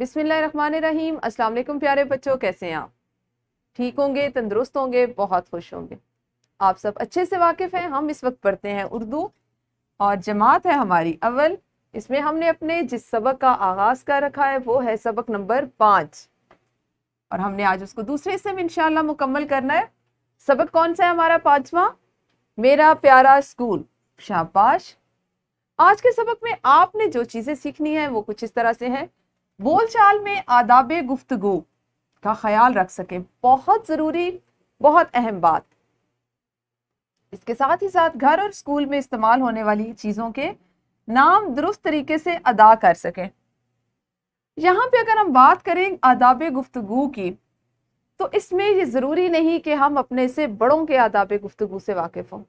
बिस्मिल्लाहिर्रहमानिर्रहीम अस्सलाम प्यारे बच्चों कैसे हैं आप ठीक होंगे तंदुरुस्त होंगे बहुत खुश होंगे आप सब अच्छे से वाकिफ़ हैं हम इस वक्त पढ़ते हैं उर्दू और जमात है हमारी अव्वल इसमें हमने अपने जिस सबक का आगाज़ कर रखा है वो है सबक नंबर पाँच और हमने आज उसको दूसरे हिस्से में इनशाला मुकम्मल करना है सबक कौन सा है हमारा पाँचवा मेरा प्यारा स्कूल शाबाश आज के सबक में आपने जो चीज़ें सीखनी है वो कुछ इस तरह से हैं बोलचाल में आदाब गुफ्तगु का ख्याल रख सकें बहुत ज़रूरी बहुत अहम बात इसके साथ ही साथ घर और स्कूल में इस्तेमाल होने वाली चीज़ों के नाम दुरुस्त तरीके से अदा कर सकें यहाँ पे अगर हम बात करें आदाब गुफ्तगु की तो इसमें ये ज़रूरी नहीं कि हम अपने से बड़ों के आदाब गुफ्तगु से वाकिफ़ हों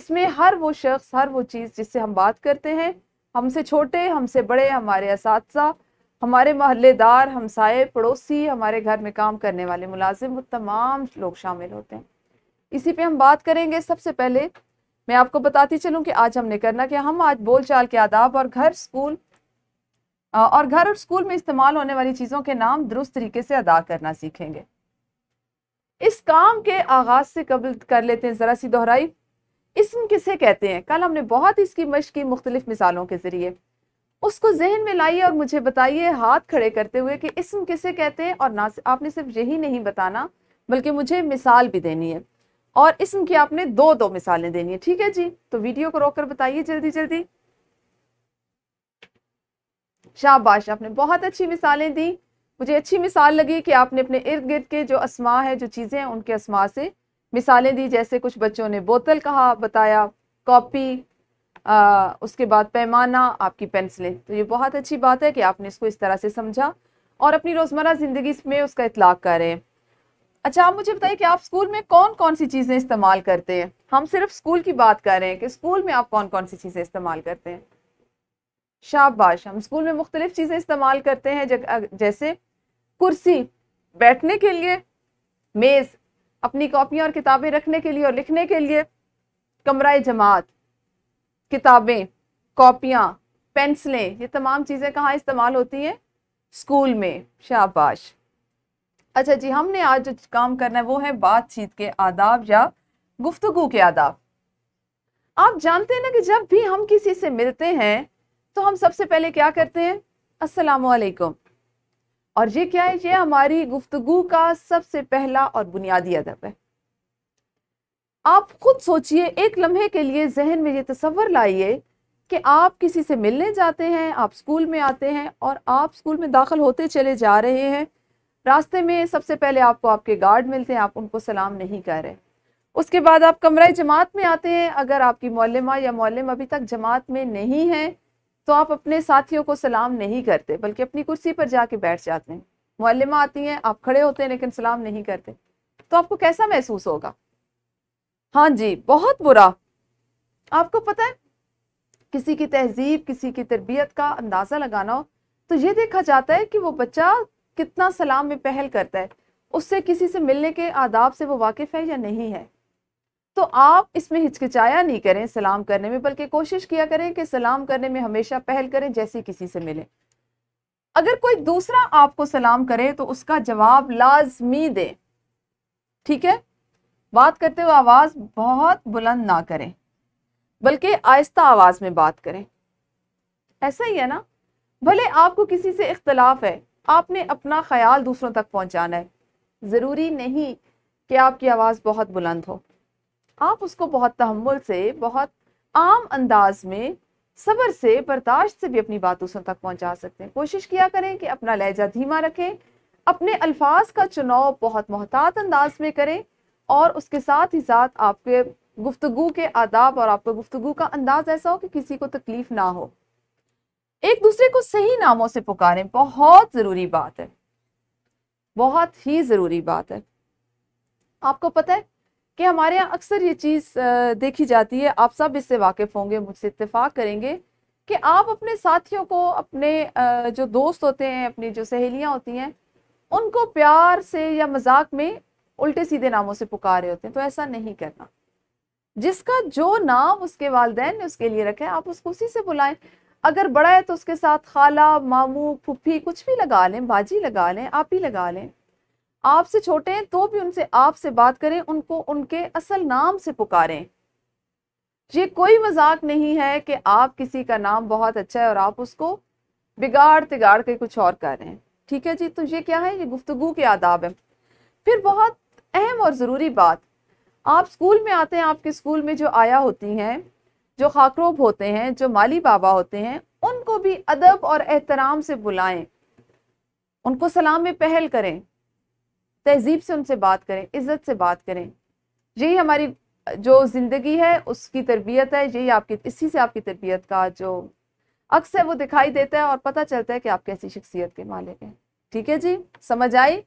इसमें हर वो शख्स हर वो चीज़ जिससे हम बात करते हैं हमसे छोटे हमसे बड़े हमारे इस हमारे महल्लेदार हमसाए पड़ोसी हमारे घर में काम करने वाले मुलाजिम तमाम लोग शामिल होते हैं इसी पे हम बात करेंगे सबसे पहले मैं आपको बताती चलूँ कि आज हमने करना कि हम आज बोलचाल के आदाब और घर स्कूल और घर और स्कूल में इस्तेमाल होने वाली चीज़ों के नाम दुरुस्त तरीके से अदा करना सीखेंगे इस काम के आगाज से कबल कर लेते हैं ज़रा सी दोहराई इसम किसे कहते हैं कल हमने बहुत इसकी मश की मुख्तलिफ मिसालों के ज़रिए उसको जहन में लाइए और मुझे बताइए हाथ खड़े करते हुए कि इसम किसे कहते हैं और ना आपने सिर्फ यही नहीं बताना बल्कि मुझे मिसाल भी देनी है और इसम की आपने दो दो मिसालें देनी है ठीक है जी तो वीडियो को रोककर बताइए जल्दी जल्दी शाबाश आपने बहुत अच्छी मिसालें दी मुझे अच्छी मिसाल लगी कि आपने अपने इर्द गिर्द के जो असमा है जो चीज़ें हैं उनके असमा से मिसालें दी जैसे कुछ बच्चों ने बोतल कहा बताया कॉपी आ, उसके बाद पैमाना आपकी पेंसिलें तो ये बहुत अच्छी बात है कि आपने इसको इस तरह से समझा और अपनी रोज़मर्रा ज़िंदगी में उसका इतलाक करें अच्छा आप मुझे बताइए कि आप स्कूल में कौन कौन सी चीज़ें इस्तेमाल करते हैं हम सिर्फ स्कूल की बात कर रहे हैं कि स्कूल में आप कौन कौन सी चीज़ें इस्तेमाल करते हैं शाबाश हम स्कूल में मुख्तलिफ चीज़ें इस्तेमाल करते हैं जैसे कुर्सी बैठने के लिए मेज़ अपनी कॉपियाँ और किताबें रखने के लिए और लिखने के लिए कमरा जमात किताबें कॉपियाँ पेंसिलें ये तमाम चीज़ें कहाँ इस्तेमाल होती हैं स्कूल में शाबाश अच्छा जी हमने आज जो काम करना है वो है बातचीत के आदाब या गुफ्तु के आदाब आप जानते हैं ना कि जब भी हम किसी से मिलते हैं तो हम सबसे पहले क्या करते हैं असलकुम और ये क्या है ये हमारी गुफ्तु का सबसे पहला और बुनियादी अदब है आप खुद सोचिए एक लम्हे के लिए जहन में ये तस्वर लाइए कि आप किसी से मिलने जाते हैं आप स्कूल में आते हैं और आप स्कूल में दाखिल होते चले जा रहे हैं रास्ते में सबसे पहले आपको आपके गार्ड मिलते हैं आप उनको सलाम नहीं कर रहे उसके बाद आप कमरा जमात में आते हैं अगर आपकी मौलमा या मौलम अभी तक जमात में नहीं है तो आप अपने साथियों को सलाम नहीं करते बल्कि अपनी कुर्सी पर जाके बैठ जाते हैं मौलमा आती हैं आप खड़े होते हैं लेकिन सलाम नहीं करते तो आपको कैसा महसूस होगा हाँ जी बहुत बुरा आपको पता है किसी की तहजीब किसी की तरबियत का अंदाज़ा लगाना हो तो ये देखा जाता है कि वो बच्चा कितना सलाम में पहल करता है उससे किसी से मिलने के आदाब से वो वाकिफ़ है या नहीं है तो आप इसमें हिचकिचाया नहीं करें सलाम करने में बल्कि कोशिश किया करें कि सलाम करने में हमेशा पहल करें जैसे किसी से मिले अगर कोई दूसरा आपको सलाम करे तो उसका जवाब लाजमी दें ठीक है बात करते हुए आवाज़ बहुत बुलंद ना करें बल्कि आहिस्ता आवाज़ में बात करें ऐसा ही है ना भले आपको किसी से इख्तलाफ है आपने अपना ख्याल दूसरों तक पहुंचाना है ज़रूरी नहीं कि आपकी आवाज़ बहुत बुलंद हो आप उसको बहुत तहमुल से बहुत आम अंदाज में सब्र से बर्दाश्त से भी अपनी बात दूसरों तक पहुंचा सकते हैं कोशिश किया करें कि अपना लहजा धीमा रखें अपने अल्फाज का चुनाव बहुत मोहतात अंदाज में करें और उसके साथ ही साथ आपके गुफ्तगु के आदाब और आपके गुफ्तगु का अंदाज ऐसा हो कि किसी को तकलीफ ना हो एक दूसरे को सही नामों से पुकारें बहुत ज़रूरी बात है बहुत ही ज़रूरी बात है आपको पता है कि हमारे यहाँ अक्सर ये चीज़ देखी जाती है आप सब इससे वाकिफ़ होंगे मुझसे इतफाक़ करेंगे कि आप अपने साथियों को अपने जो दोस्त होते हैं अपनी जो सहेलियां होती हैं उनको प्यार से या मजाक में उल्टे सीधे नामों से पुकारे होते हैं तो ऐसा नहीं करना जिसका जो नाम उसके वालदेन ने उसके लिए रखा है आप उसको उसी से बुलाएं अगर बड़ा है तो उसके साथ खाला मामू फुफी कुछ भी लगा लें बाजी लगा लें आप ही लगा लें आपसे छोटे हैं तो भी उनसे आपसे बात करें उनको उनके असल नाम से पुकारें ये कोई मजाक नहीं है कि आप किसी का नाम बहुत अच्छा है और आप उसको बिगाड़ तिगाड़ के कुछ और कर रहे हैं ठीक है जी तो ये क्या है ये गुफ्तगु के आदाब है फिर बहुत अहम और ज़रूरी बात आप स्कूल में आते हैं आपके स्कूल में जो आया होती हैं जो खाकरोब होते हैं जो माली बाबा होते हैं उनको भी अदब और एहतराम से बुलाएं उनको सलाम में पहल करें तहजीब से उनसे बात करें इज़्ज़त से बात करें यही हमारी जो ज़िंदगी है उसकी तरबियत है यही आपकी इसी से आपकी तरबियत का जो अक्स है वो दिखाई देता है और पता चलता है कि आप कैसी शख्सियत के मालिक हैं ठीक है जी समझ आई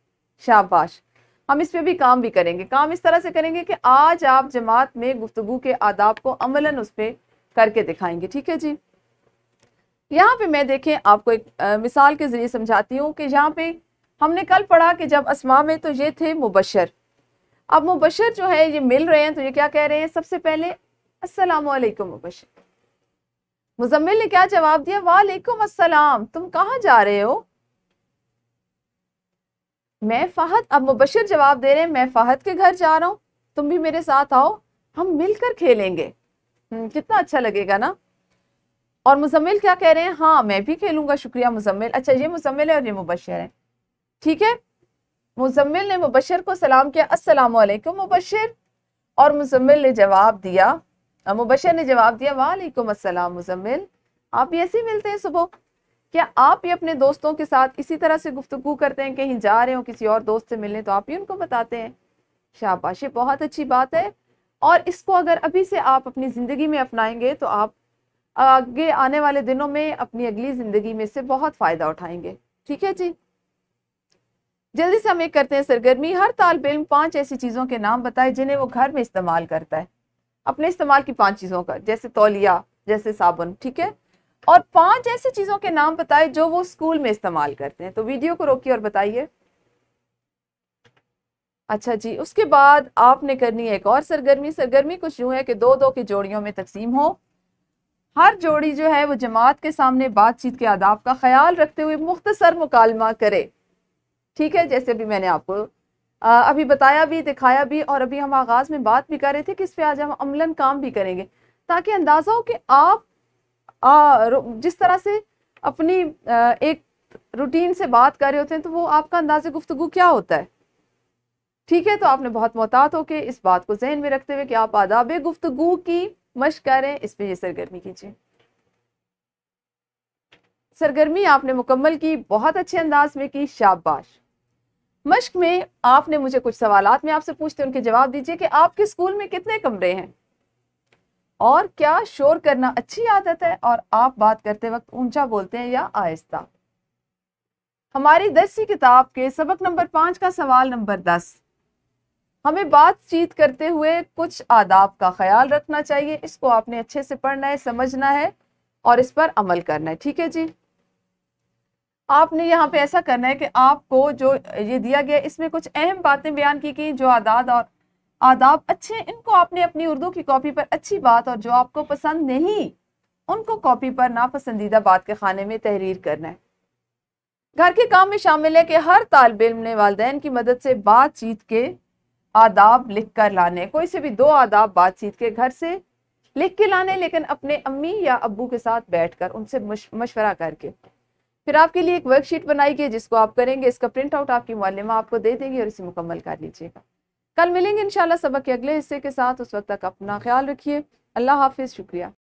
शाबाश हम इस पर भी काम भी करेंगे काम इस तरह से करेंगे कि आज आप जमात में गुफ्तु के आदाब को अमलन उस पर करके दिखाएंगे ठीक है जी यहाँ पे मैं देखें आपको एक आ, मिसाल के ज़रिए समझाती हूँ कि यहाँ पे हमने कल पढ़ा कि जब असमा में तो ये थे मुबशर अब मुबशर जो है ये मिल रहे हैं तो ये क्या कह रहे हैं सबसे पहले असलकुम मुबशर मुजम्मिल ने क्या जवाब दिया वालेकुम असलम तुम कहाँ जा रहे हो मैं फाहत अब मुबशर जवाब दे रहे हैं मैं फ़हद के घर जा रहा हूँ तुम भी मेरे साथ आओ हम मिलकर खेलेंगे हम्म, कितना अच्छा लगेगा ना और मुजम्मिल क्या कह रहे हैं हाँ मैं भी खेलूंगा शुक्रिया मुजम्मिल अच्छा ये मुजम्मिल है और ये मुबशर है ठीक है मुजम्मिल ने मुबशर को सलाम किया अस्सलाम वालेकुम मुबशर और मुजम्मिल ने जवाब दिया मुबशर ने जवाब दिया वालेकुम अस्सलाम मुजम्मिल आप भी ऐसे ही मिलते हैं सुबह क्या आप भी अपने दोस्तों के साथ इसी तरह से गुफ्तु करते हैं कहीं जा रहे हो किसी और दोस्त से मिलने तो आप भी उनको बताते हैं शाबाश ये बहुत अच्छी बात है और इसको अगर अभी से आप अपनी ज़िंदगी में अपनाएंगे तो आप आगे आने वाले दिनों में अपनी अगली ज़िंदगी में से बहुत फ़ायदा उठाएंगे ठीक है जी जल्दी से हम एक करते हैं सरगर्मी हर तालब इम पाँच ऐसी चीज़ों के नाम बताएं जिन्हें वो घर में इस्तेमाल करता है अपने इस्तेमाल की पाँच चीज़ों का जैसे तौलिया जैसे साबुन ठीक है और पांच ऐसी चीज़ों के नाम बताए जो वो स्कूल में इस्तेमाल करते हैं तो वीडियो को रोकिए और बताइए अच्छा जी उसके बाद आपने करनी है एक और सरगर्मी सरगर्मी कुछ यूं है कि दो दो की जोड़ियों में तकसीम हो हर जोड़ी जो है वो जमात के सामने बातचीत के आदाब का ख्याल रखते हुए मुख्तसर मुकालमा करे ठीक है जैसे अभी मैंने आपको अभी बताया भी दिखाया भी और अभी हम आगाज़ में बात भी कर रहे थे कि इस पर आज हम अमलन काम भी करेंगे ताकि अंदाज़ा हो कि आप जिस तरह से अपनी एक रूटीन से बात कर रहे होते हैं तो वो आपका अंदाज गुफ्तु क्या होता है ठीक है तो आपने बहुत मोहतात होकर इस बात को जहन में रखते हुए कि आप आदाब गुफ्तु की मश करें इस पर यह सरगर्मी कीजिए सरगर्मी आपने मुकम्मल की बहुत अच्छे अंदाज में की शाबाश मश्क में आपने मुझे कुछ सवालात में आपसे पूछते उनके जवाब दीजिए कि आपके स्कूल में कितने कमरे हैं और क्या शोर करना अच्छी आदत है और आप बात करते वक्त ऊंचा बोलते हैं या आहिस्ता हमारी दसवीं किताब के सबक नंबर पांच का सवाल नंबर दस हमें बातचीत करते हुए कुछ आदाब का ख्याल रखना चाहिए इसको आपने अच्छे से पढ़ना है समझना है और इस पर अमल करना है ठीक है जी आपने यहाँ पे ऐसा करना है कि आपको जो ये दिया गया इसमें कुछ अहम बातें बयान की गई जो आदाद और आदाब अच्छे इनको आपने अपनी उर्दू की कॉपी पर अच्छी बात और जो आपको पसंद नहीं उनको कॉपी पर नापसंदीदा बात के खाने में तहरीर करना है घर के काम में शामिल है कि हर तालब इम ने वाले की मदद से बातचीत के आदाब लिख कर लाने कोई से भी दो आदाब बातचीत के घर से लिख के लाने लेकिन अपने अम्मी या अबू के साथ बैठकर उनसे मशवरा करके फिर आपके लिए एक वर्कशीट बनाई गई जिसको आप करेंगे इसका प्रिंट आउट आपकी मालिमा आपको दे देंगी और इसे मुकम्मल कर लीजिएगा कल मिलेंगे इंशाल्लाह सबक के अगले हिस्से के साथ उस वक्त तक अपना ख्याल रखिए अल्लाह हाफिज़ शुक्रिया